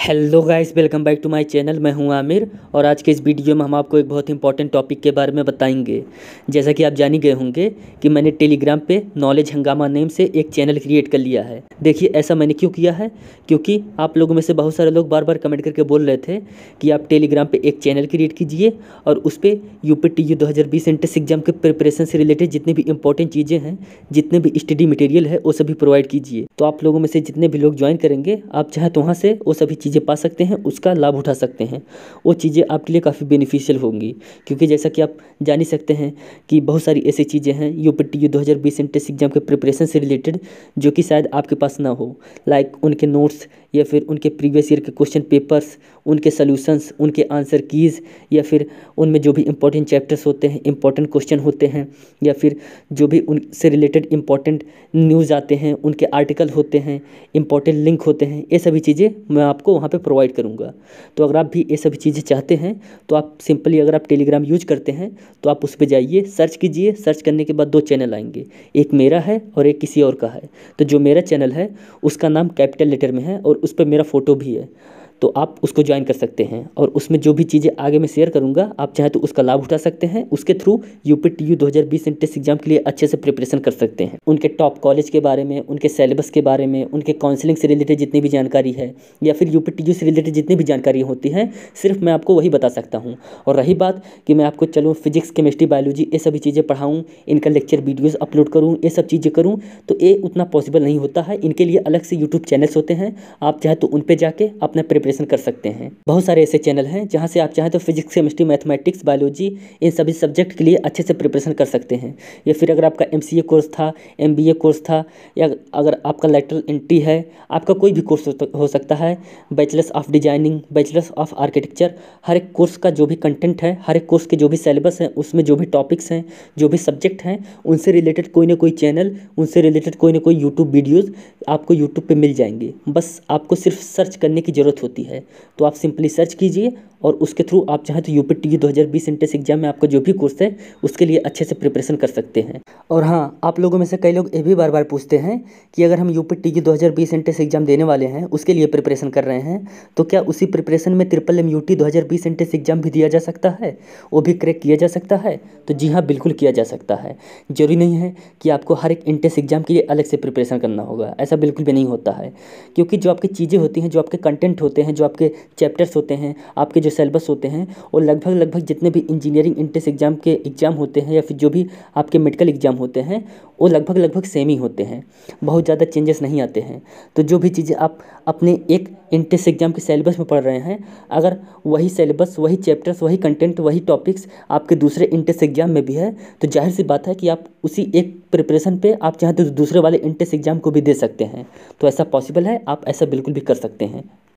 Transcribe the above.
hello guys welcome back to my channel मैं हूं आमिर और आज के इस वीडियो में हम आपको एक बहुत इंपॉर्टेंट टॉपिक के बारे में बताएंगे जैसा कि आप जान ही गए होंगे कि मैंने टेलीग्राम पे नॉलेज हंगामा नेम से एक चैनल क्रिएट कर लिया है देखिए ऐसा मैंने क्यों किया है क्योंकि आप लोगों में से बहुत सारे लोग बार बार कमेंट करके बोल रहे थे कि आप टेलीग्राम पर एक चैनल क्रिएट कीजिए और उस पर यू पी टी यू दो हज़ार बीस एग्जाम के प्रिपरेशन से रिलेटेड जितनी भी इंपॉर्टेंट चीज़ें हैं जितने भी स्टडी मटेरियल है वो सभी प्रोवाइड कीजिए तो आप लोगों में से जितने भी लोग ज्वाइन करेंगे आप चाहें तो वहाँ से वो सभी चीज़ें पा सकते हैं उसका लाभ उठा सकते हैं वो चीज़ें आपके लिए काफ़ी बेनिफिशियल होंगी क्योंकि जैसा कि आप जान ही सकते हैं कि बहुत सारी ऐसी चीज़ें हैं यू पी टी यू दो हज़ार बीस एग्जाम के प्रिपरेशन से रिलेटेड जो कि शायद आपके पास ना हो लाइक उनके नोट्स या फिर उनके प्रीवियस ईयर के क्वेश्चन पेपर्स उनके सोल्यूशंस उनके आंसर कीज़ या फिर उनमें जो भी इम्पोर्टेंट चैप्टर्स होते हैं इम्पोर्टेंट क्वेश्चन होते हैं या फिर जो भी उनसे रिलेटेड इम्पोर्टेंट न्यूज़ आते हैं उनके आर्टिकल होते हैं इम्पोर्टेंट लिंक होते हैं ये सभी चीज़ें मैं आपको वहाँ पर प्रोवाइड करूँगा तो अगर आप भी ये सभी चीज़ें चाहते हैं तो आप सिंपली अगर आप टेलीग्राम यूज करते हैं तो आप उस पर जाइए सर्च कीजिए सर्च करने के बाद दो चैनल आएंगे एक मेरा है और एक किसी और का है तो जो मेरा चैनल है उसका नाम कैपिटल लेटर में है और उस पर मेरा फ़ोटो भी है तो आप उसको ज्वाइन कर सकते हैं और उसमें जो भी चीज़ें आगे मैं शेयर करूँगा आप चाहे तो उसका लाभ उठा सकते हैं उसके through U P T U दो हज़ार बीस एग्जाम के लिए अच्छे से प्रिपरेशन कर सकते हैं उनके टॉप कॉलेज के बारे में उनके सिलेबस के बारे में उनके काउंसलिंग से रिलेटेड जितनी भी जानकारी है या फिर यू पी टी यू से रिलेटेड जितनी भी जानकारी होती है सिर्फ मैं आपको वही बता सकता हूँ और रही बात कि मैं आपको चलूँ फिजिक्स केमिस्ट्री बायोलॉजी ये सभी चीज़ें पढ़ाऊँ इनका लेक्चर वीडियोज़ अपलोड करूँ ये सब चीज़ें करूँ तो ये उतना पॉसिबल नहीं होता है इनके लिए अलग से यूट्यूब चैनल्स होते हैं आप चाहे तो उन पर जाके अपना प्रिपरेशन प्रिपरेशन कर सकते हैं बहुत सारे ऐसे चैनल हैं जहाँ से आप चाहें तो फिजिक्स केमिस्ट्री मैथमेटिक्स बायोलॉजी इन सभी सब्जेक्ट के लिए अच्छे से प्रिपरेशन कर सकते हैं या फिर अगर आपका एम कोर्स था एम कोर्स था या अगर आपका लेटरल एंट्री है आपका कोई भी कोर्स हो सकता है bachelors of designing bachelors of architecture हर एक कोर्स का जो भी कंटेंट है हर एक कोर्स के जो भी सिलेबस हैं उसमें जो भी टॉपिक्स हैं जो भी सब्जेक्ट हैं उनसे रिलेटेड कोई ना कोई चैनल उनसे रिलेटेड कोई ना कोई यूट्यूब वीडियोज़ आपको यूट्यूब पर मिल जाएंगे बस आपको सिर्फ सर्च करने की ज़रूरत होती है होती है तो आप सिंपली सर्च कीजिए और उसके थ्रू आप चाहें तो यू पी टी दो हज़ार बीस इंटेस एग्जाम में आपका जो भी कोर्स है उसके लिए अच्छे से प्रिपरेशन कर सकते हैं और हाँ आप लोगों में से कई लोग ये भी बार बार पूछते हैं कि अगर हम यू पी टी दो हज़ार बीस एग्जाम देने वाले हैं उसके लिए प्रिपरेशन कर रहे हैं तो क्या उसी प्रिपरेशन में ट्रिपल एम यू टी दो हज़ार बीस एग्जाम भी दिया जा सकता है वो भी क्रैक किया जा सकता है तो जी हाँ बिल्कुल किया जा सकता है जरूरी नहीं है कि आपको हर एक इंटेस एग्जाम के लिए अलग से प्रिपरेशन करना होगा ऐसा बिल्कुल भी नहीं होता है क्योंकि जो आपकी चीज़ें होती हैं जो आपके कंटेंट होते हैं जो आपके चैप्टर्स होते हैं आपके जो सिलेबस होते हैं और लगभग लगभग जितने भी इंजीनियरिंग इंट्रेंस एग्ज़ाम के एग्ज़ाम होते हैं या फिर जो भी आपके मेडिकल एग्ज़ाम होते हैं वो लगभग लगभग सेम ही होते हैं बहुत ज़्यादा चेंजेस नहीं आते हैं तो जो भी चीज़ें आप अपने एक इंट्रेंस एग्ज़ाम के सिलेबस में पढ़ रहे हैं अगर वही सिलेबस वही चैप्टर्स वही कंटेंट वही टॉपिक्स आपके दूसरे इंट्रेंस एग्ज़ाम में भी है तो जाहिर सी बात है कि आप उसी एक प्रिपरेशन पे आप चाहें तो दूसरे वाले इंट्रेंस एग्ज़ाम को भी दे सकते हैं तो ऐसा पॉसिबल है आप ऐसा बिल्कुल भी कर सकते हैं